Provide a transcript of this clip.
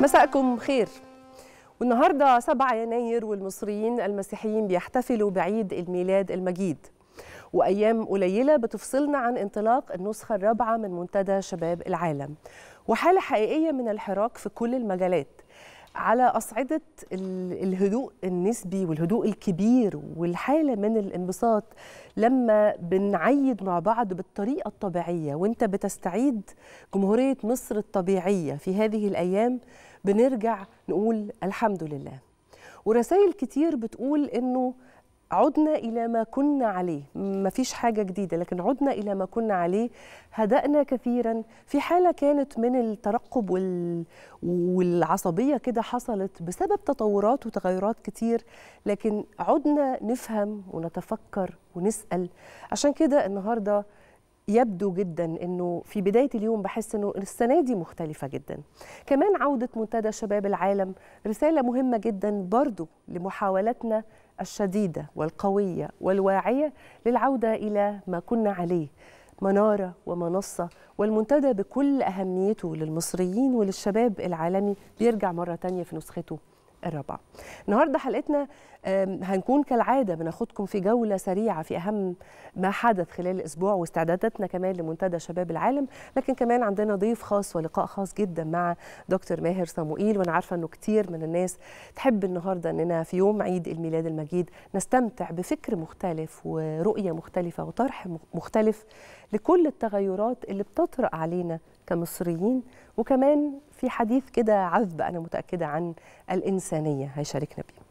مساءكم خير والنهارده 7 يناير والمصريين المسيحيين بيحتفلوا بعيد الميلاد المجيد وايام قليله بتفصلنا عن انطلاق النسخه الرابعه من منتدى شباب العالم وحاله حقيقيه من الحراك في كل المجالات على أصعدة الهدوء النسبي والهدوء الكبير والحالة من الانبساط لما بنعيد مع بعض بالطريقة الطبيعية وانت بتستعيد جمهورية مصر الطبيعية في هذه الأيام بنرجع نقول الحمد لله ورسائل كتير بتقول انه عدنا إلى ما كنا عليه ما فيش حاجة جديدة لكن عدنا إلى ما كنا عليه هدأنا كثيرا في حالة كانت من الترقب وال... والعصبية كده حصلت بسبب تطورات وتغيرات كتير لكن عدنا نفهم ونتفكر ونسأل عشان كده النهاردة يبدو جدا انه في بدايه اليوم بحس انه السنه دي مختلفه جدا كمان عوده منتدى شباب العالم رساله مهمه جدا برضو لمحاولتنا الشديده والقويه والواعيه للعوده الى ما كنا عليه مناره ومنصه والمنتدى بكل اهميته للمصريين وللشباب العالمي بيرجع مره تانية في نسخته الرابعة النهاردة حلقتنا هنكون كالعادة بناخدكم في جولة سريعة في أهم ما حدث خلال الأسبوع واستعداداتنا كمان لمنتدى شباب العالم لكن كمان عندنا ضيف خاص ولقاء خاص جدا مع دكتور ماهر صموئيل وأنا عارفة أنه كتير من الناس تحب النهاردة أننا في يوم عيد الميلاد المجيد نستمتع بفكر مختلف ورؤية مختلفة وطرح مختلف لكل التغيرات اللي بتطرأ علينا كمصريين وكمان في حديث كده عذب أنا متأكدة عن الإنسانية هيشاركنا بيه